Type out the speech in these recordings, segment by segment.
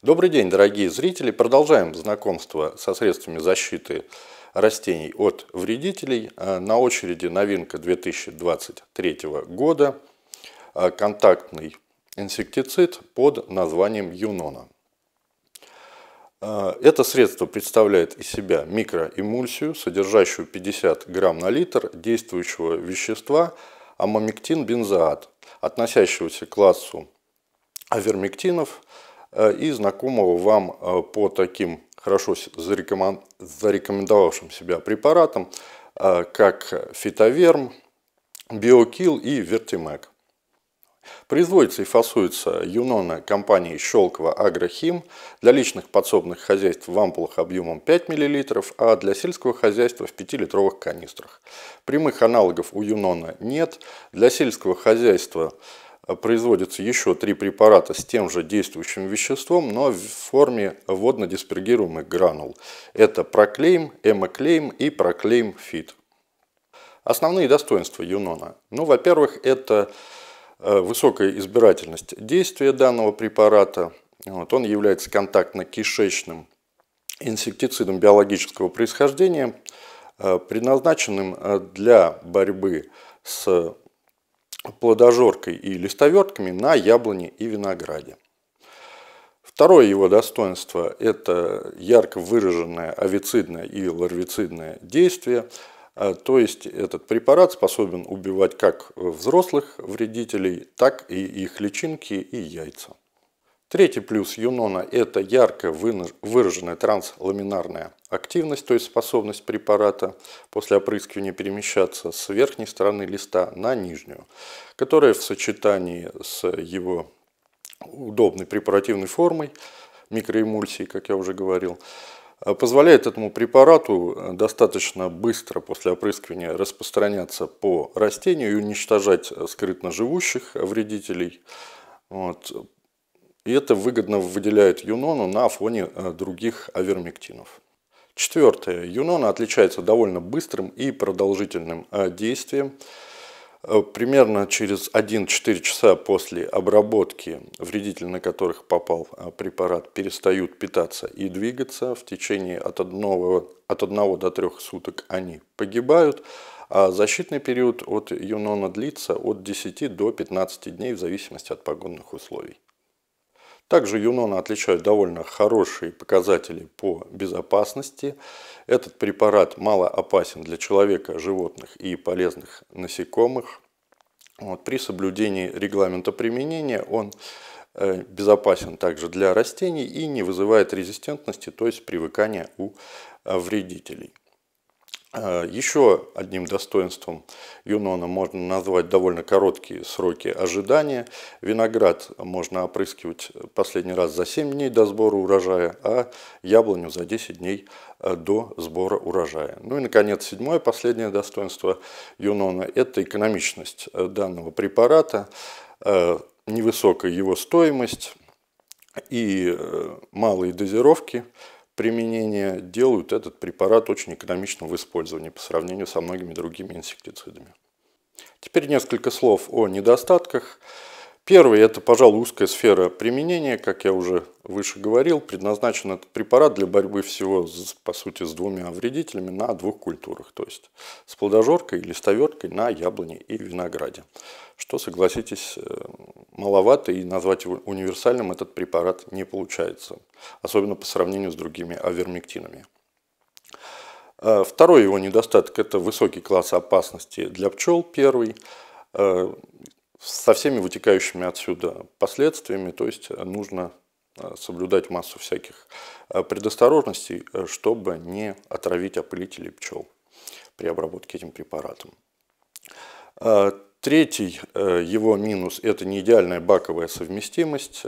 Добрый день, дорогие зрители. Продолжаем знакомство со средствами защиты растений от вредителей. Э, на очереди новинка 2023 года э, – контактный инсектицид под названием Юнона. Э, это средство представляет из себя микроэмульсию, содержащую 50 грамм на литр действующего вещества амомектин бензоат, относящегося к классу авермектинов – Э, и знакомого вам э, по таким хорошо зарекомендовавшим себя препаратам, э, как фитоверм, биокил и вертимек. Производится и фасуется юнона компанией «Щелково Агрохим». Для личных подсобных хозяйств в ампулах объемом 5 мл, а для сельского хозяйства в 5-литровых канистрах. Прямых аналогов у юнона нет. Для сельского хозяйства – а, производится еще три препарата с тем же действующим веществом, но в форме водно-диспергируемых гранул. Это проклейм, эмоклейм и проклейм фит. Основные достоинства юнона. Ну, во-первых, это э, высокая избирательность действия данного препарата. Вот, он является контактно-кишечным инсектицидом биологического происхождения, э, предназначенным э, для борьбы с плодожоркой и листовертками на яблоне и винограде. Второе его достоинство – это ярко выраженное овицидное и ларвицидное действие, а, то есть этот препарат способен убивать как взрослых вредителей, так и их личинки и яйца. Третий плюс юнона – это ярко выраженная трансламинарная активность, то есть способность препарата после опрыскивания перемещаться с верхней стороны листа на нижнюю, которая в сочетании с его удобной препаративной формой, микроэмульсией, как я уже говорил, э, позволяет этому препарату э, достаточно быстро после опрыскивания распространяться по растению и уничтожать э, скрытно живущих вредителей. Вот. И это выгодно выделяет юнону на фоне э, других авермектинов. Четвертое. Юнона отличается довольно быстрым и продолжительным э, действием. Э, примерно через 1-4 часа после обработки, вредитель на которых попал препарат, перестают питаться и двигаться. В течение от 1, от 1 до 3 суток они погибают. А защитный период от юнона длится от 10 до 15 дней в зависимости от погодных условий. Также юнона отличают довольно хорошие показатели по безопасности. Этот препарат мало опасен для человека, животных и полезных насекомых. Вот, при соблюдении регламента применения он э, безопасен также для растений и не вызывает резистентности, то есть привыкания у э, вредителей. А, Еще одним достоинством Юнона можно назвать довольно короткие сроки ожидания. Виноград можно опрыскивать последний раз за 7 дней до сбора урожая, а яблоню за 10 дней э, до сбора урожая. Ну и, наконец, седьмое, последнее достоинство Юнона – это экономичность э, данного препарата, э, невысокая его стоимость и малые дозировки – применения делают этот препарат очень экономичным в использовании по сравнению со многими другими инсектицидами. Теперь несколько слов о недостатках. Первый – это, пожалуй, узкая сфера применения, как я уже выше говорил. Предназначен этот препарат для борьбы всего, по сути, с двумя вредителями на двух культурах, то есть с плодожоркой и листоверкой на яблоне и винограде. Что, согласитесь, э, маловато, и назвать его универсальным этот препарат не получается, особенно по сравнению с другими авермектинами. Э, второй его недостаток – это высокий класс опасности для пчел, первый э, – со всеми вытекающими отсюда последствиями, то есть э, нужно э, соблюдать массу всяких э, предосторожностей, чтобы не отравить опылителей пчел при обработке этим препаратом. Третий его минус – это неидеальная баковая совместимость.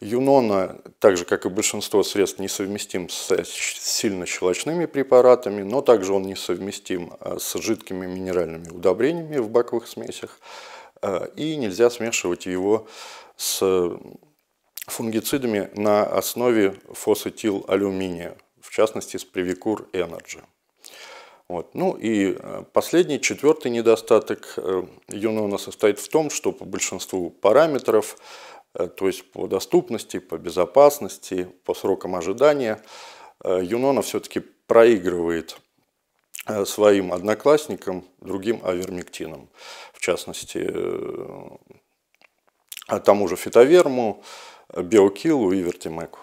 Юнона, так же как и большинство средств, несовместим с э, сильно щелочными препаратами, но также он несовместим э, с жидкими минеральными удобрениями в баковых смесях. Э, и нельзя смешивать его с фунгицидами на основе фосфетил алюминия, в частности с Привикур Energy. Вот. Ну и последний, четвертый недостаток Юнона состоит в том, что по большинству параметров Э, то есть по доступности, по безопасности, по срокам ожидания, э, Юнона все-таки проигрывает э, своим одноклассникам, другим авермектинам, в частности, а тому же фитоверму, биокилу и вертимеку.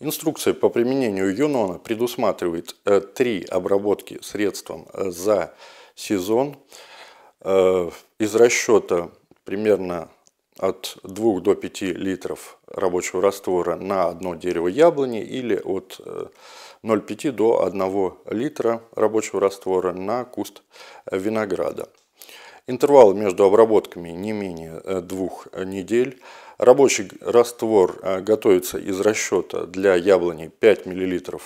Инструкция по применению юнона предусматривает три обработки средством за сезон из расчета примерно от 2 до 5 литров рабочего раствора на одно дерево яблони или от 0,5 э, до 1 литра рабочего раствора на куст винограда. Интервал между обработками не менее э, двух недель. Рабочий раствор э, готовится из расчета для яблони 5 мл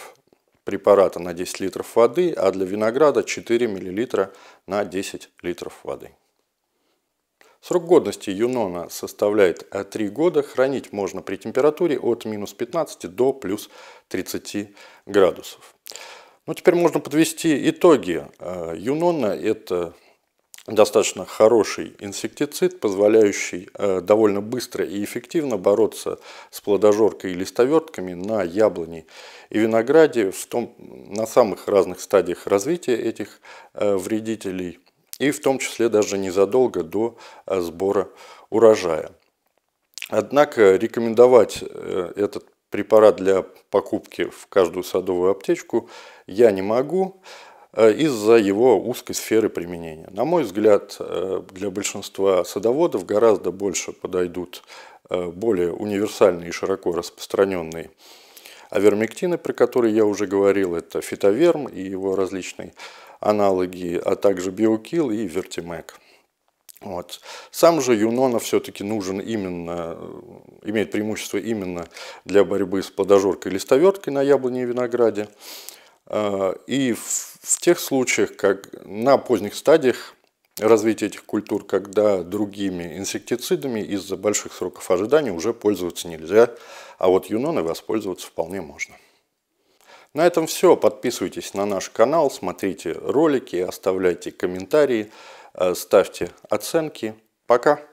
препарата на 10 литров воды, а для винограда 4 мл на 10 литров воды. Срок годности юнона составляет 3 э, года. Хранить можно при температуре от минус 15 до плюс 30 градусов. Ну, теперь можно подвести итоги. Э, юнона – это достаточно хороший инсектицид, позволяющий э, довольно быстро и эффективно бороться с плодожоркой и листовертками на яблоне и винограде в том, на самых разных стадиях развития этих вредителей – и в том числе даже незадолго до э, сбора урожая. Однако рекомендовать э, этот препарат для покупки в каждую садовую аптечку я не могу э, из-за его узкой сферы применения. На мой взгляд, для большинства садоводов гораздо больше подойдут более универсальные и широко распространенные авермектины, про которые я уже говорил, это фитоверм и его различные аналоги, а также Биокил и Вертимек. Вот. Сам же Юнона все-таки нужен именно, э, имеет преимущество именно для борьбы с подожоркой листоверткой на яблоне и винограде. Э, и в, тех случаях, как на поздних стадиях развития этих культур, когда другими инсектицидами из-за больших сроков ожидания уже пользоваться нельзя, а вот юноной воспользоваться вполне можно. На этом все. Подписывайтесь на наш канал, смотрите ролики, оставляйте комментарии, э, ставьте оценки. Пока!